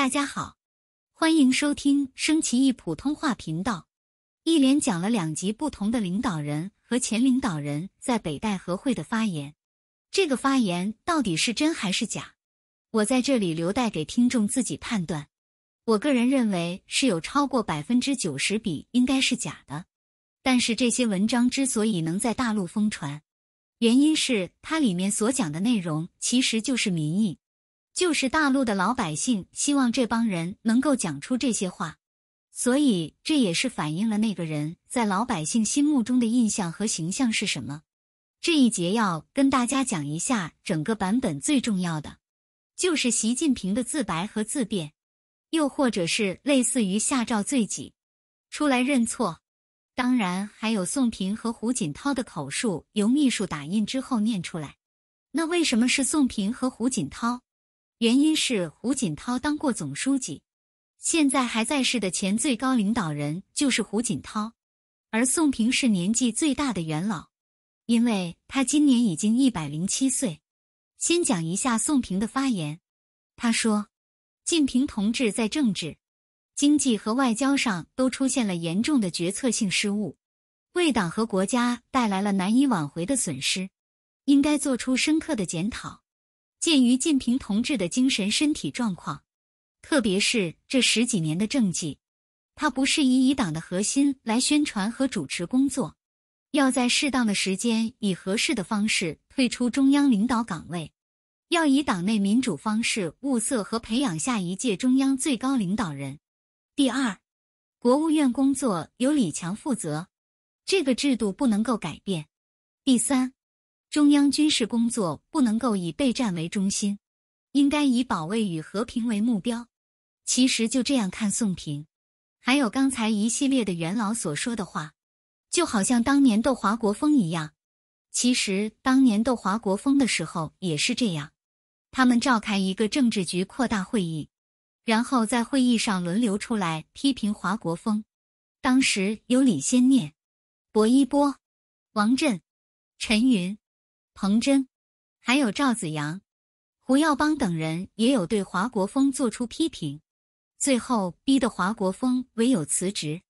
大家好，欢迎收听升旗易普通话频道。一连讲了两集不同的领导人和前领导人在北戴河会的发言，这个发言到底是真还是假？我在这里留待给听众自己判断。我个人认为是有超过百分之九十比应该是假的。但是这些文章之所以能在大陆疯传，原因是它里面所讲的内容其实就是民意。就是大陆的老百姓希望这帮人能够讲出这些话，所以这也是反映了那个人在老百姓心目中的印象和形象是什么。这一节要跟大家讲一下整个版本最重要的，就是习近平的自白和自辩，又或者是类似于下诏罪己，出来认错，当然还有宋平和胡锦涛的口述由秘书打印之后念出来。那为什么是宋平和胡锦涛？原因是胡锦涛当过总书记，现在还在世的前最高领导人就是胡锦涛，而宋平是年纪最大的元老，因为他今年已经一百零七岁。先讲一下宋平的发言，他说：“晋平同志在政治、经济和外交上都出现了严重的决策性失误，为党和国家带来了难以挽回的损失，应该做出深刻的检讨。”鉴于晋平同志的精神、身体状况，特别是这十几年的政绩，他不适宜以党的核心来宣传和主持工作，要在适当的时间、以合适的方式退出中央领导岗位，要以党内民主方式物色和培养下一届中央最高领导人。第二，国务院工作由李强负责，这个制度不能够改变。第三。中央军事工作不能够以备战为中心，应该以保卫与和平为目标。其实就这样看宋平，还有刚才一系列的元老所说的话，就好像当年斗华国锋一样。其实当年斗华国锋的时候也是这样，他们召开一个政治局扩大会议，然后在会议上轮流出来批评华国锋。当时有李先念、薄一波、王震、陈云。彭真，还有赵子阳、胡耀邦等人也有对华国锋做出批评，最后逼得华国锋唯有辞职。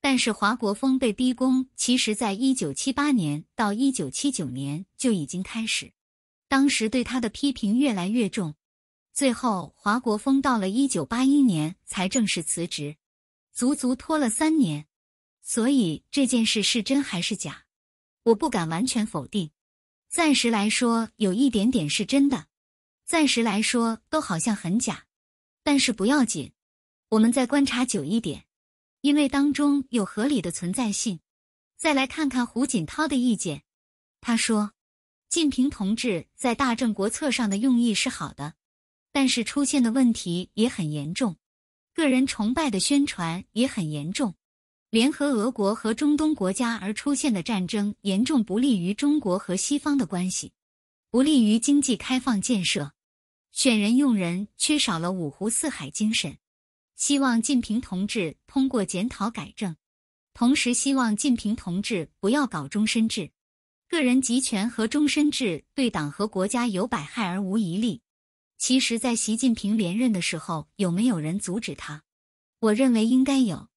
但是华国锋被逼宫，其实在一九七八年到一九七九年就已经开始，当时对他的批评越来越重，最后华国锋到了一九八一年才正式辞职，足足拖了三年。所以这件事是真还是假，我不敢完全否定。暂时来说有一点点是真的，暂时来说都好像很假，但是不要紧，我们再观察久一点，因为当中有合理的存在性。再来看看胡锦涛的意见，他说，晋平同志在大政国策上的用意是好的，但是出现的问题也很严重，个人崇拜的宣传也很严重。联合俄国和中东国家而出现的战争，严重不利于中国和西方的关系，不利于经济开放建设，选人用人缺少了五湖四海精神。希望晋平同志通过检讨改正，同时希望晋平同志不要搞终身制，个人集权和终身制对党和国家有百害而无一利。其实，在习近平连任的时候，有没有人阻止他？我认为应该有。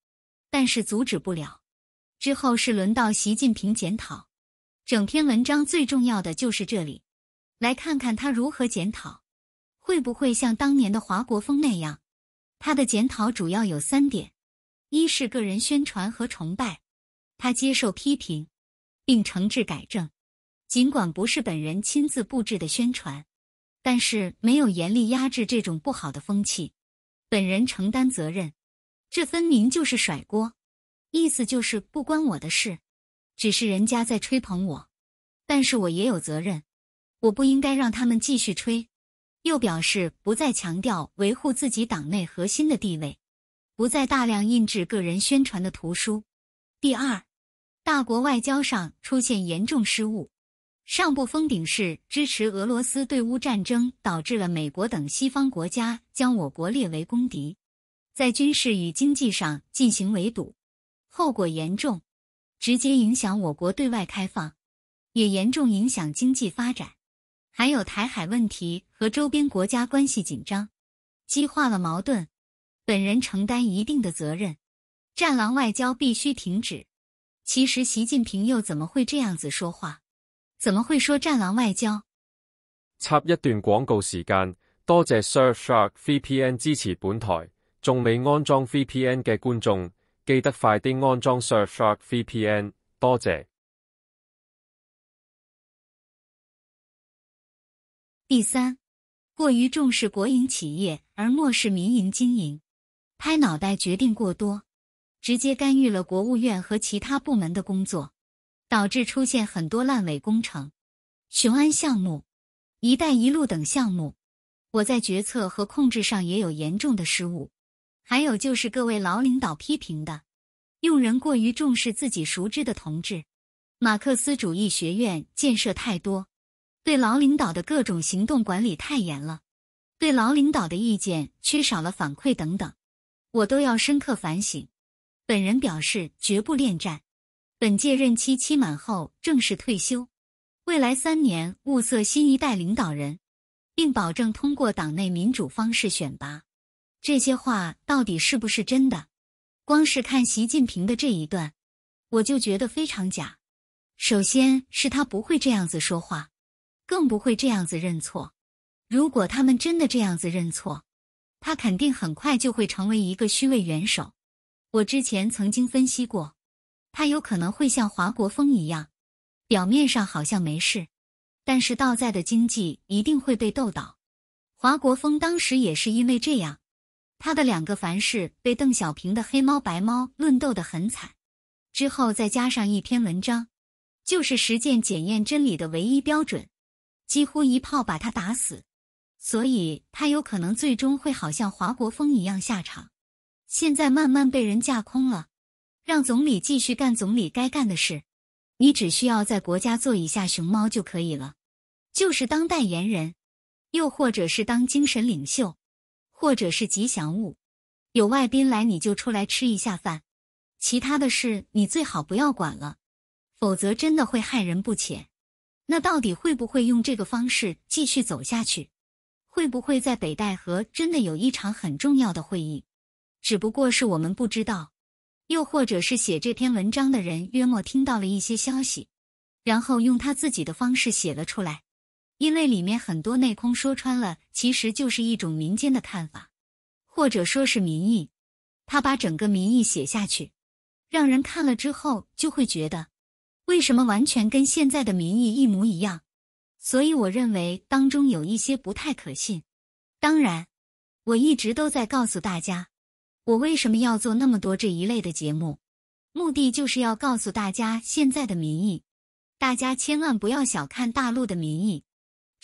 但是阻止不了。之后是轮到习近平检讨，整篇文章最重要的就是这里，来看看他如何检讨，会不会像当年的华国锋那样。他的检讨主要有三点：一是个人宣传和崇拜，他接受批评，并诚挚改正；尽管不是本人亲自布置的宣传，但是没有严厉压制这种不好的风气，本人承担责任。这分明就是甩锅，意思就是不关我的事，只是人家在吹捧我，但是我也有责任，我不应该让他们继续吹。又表示不再强调维护自己党内核心的地位，不再大量印制个人宣传的图书。第二，大国外交上出现严重失误，上不封顶是支持俄罗斯对乌战争，导致了美国等西方国家将我国列为公敌。在军事与经济上进行围堵，后果严重，直接影响我国对外开放，也严重影响经济发展。还有台海问题和周边国家关系紧张，激化了矛盾，本人承担一定的责任。战狼外交必须停止。其实习近平又怎么会这样子说话？怎么会说战狼外交？插一段广告时间，多谢 Surfshark VPN 支持本台。仲未安装 VPN 嘅观众，记得快啲安装 Surfshark VPN，多谢。第三，过于重视国营企业而漠视民营经营，拍脑袋决定过多，直接干预了国务院和其他部门的工作，导致出现很多烂尾工程、雄安项目、一带一路等项目。我在决策和控制上也有严重的失误。还有就是各位老领导批评的，用人过于重视自己熟知的同志，马克思主义学院建设太多，对老领导的各种行动管理太严了，对老领导的意见缺少了反馈等等，我都要深刻反省。本人表示绝不恋战，本届任期期满后正式退休，未来三年物色新一代领导人，并保证通过党内民主方式选拔。这些话到底是不是真的？光是看习近平的这一段，我就觉得非常假。首先是他不会这样子说话，更不会这样子认错。如果他们真的这样子认错，他肯定很快就会成为一个虚位元首。我之前曾经分析过，他有可能会像华国锋一样，表面上好像没事，但是倒在的经济一定会被斗倒。华国锋当时也是因为这样。他的两个凡是被邓小平的“黑猫白猫”论斗得很惨，之后再加上一篇文章，就是“实践检验真理的唯一标准”，几乎一炮把他打死。所以他有可能最终会好像华国锋一样下场。现在慢慢被人架空了，让总理继续干总理该干的事。你只需要在国家做一下熊猫就可以了，就是当代言人，又或者是当精神领袖。或者是吉祥物，有外宾来你就出来吃一下饭，其他的事你最好不要管了，否则真的会害人不浅。那到底会不会用这个方式继续走下去？会不会在北戴河真的有一场很重要的会议？只不过是我们不知道，又或者是写这篇文章的人约莫听到了一些消息，然后用他自己的方式写了出来。因为里面很多内空说穿了，其实就是一种民间的看法，或者说是民意。他把整个民意写下去，让人看了之后就会觉得，为什么完全跟现在的民意一模一样？所以我认为当中有一些不太可信。当然，我一直都在告诉大家，我为什么要做那么多这一类的节目，目的就是要告诉大家现在的民意，大家千万不要小看大陆的民意。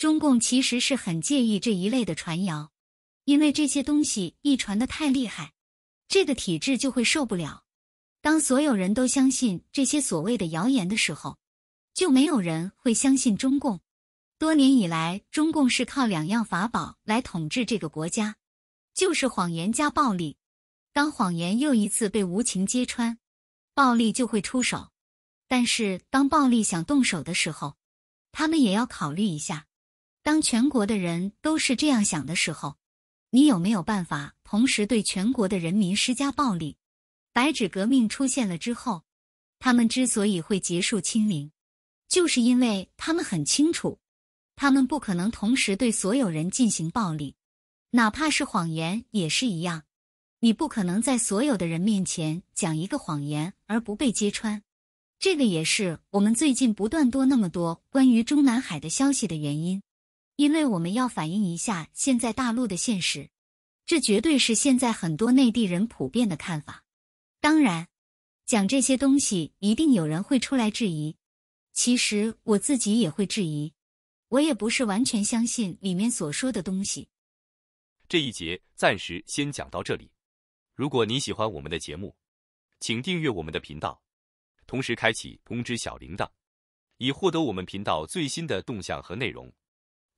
中共其实是很介意这一类的传谣，因为这些东西一传的太厉害，这个体制就会受不了。当所有人都相信这些所谓的谣言的时候，就没有人会相信中共。多年以来，中共是靠两样法宝来统治这个国家，就是谎言加暴力。当谎言又一次被无情揭穿，暴力就会出手。但是当暴力想动手的时候，他们也要考虑一下。当全国的人都是这样想的时候，你有没有办法同时对全国的人民施加暴力？白纸革命出现了之后，他们之所以会结束清零，就是因为他们很清楚，他们不可能同时对所有人进行暴力，哪怕是谎言也是一样。你不可能在所有的人面前讲一个谎言而不被揭穿。这个也是我们最近不断多那么多关于中南海的消息的原因。因为我们要反映一下现在大陆的现实，这绝对是现在很多内地人普遍的看法。当然，讲这些东西一定有人会出来质疑。其实我自己也会质疑，我也不是完全相信里面所说的东西。这一节暂时先讲到这里。如果你喜欢我们的节目，请订阅我们的频道，同时开启通知小铃铛，以获得我们频道最新的动向和内容。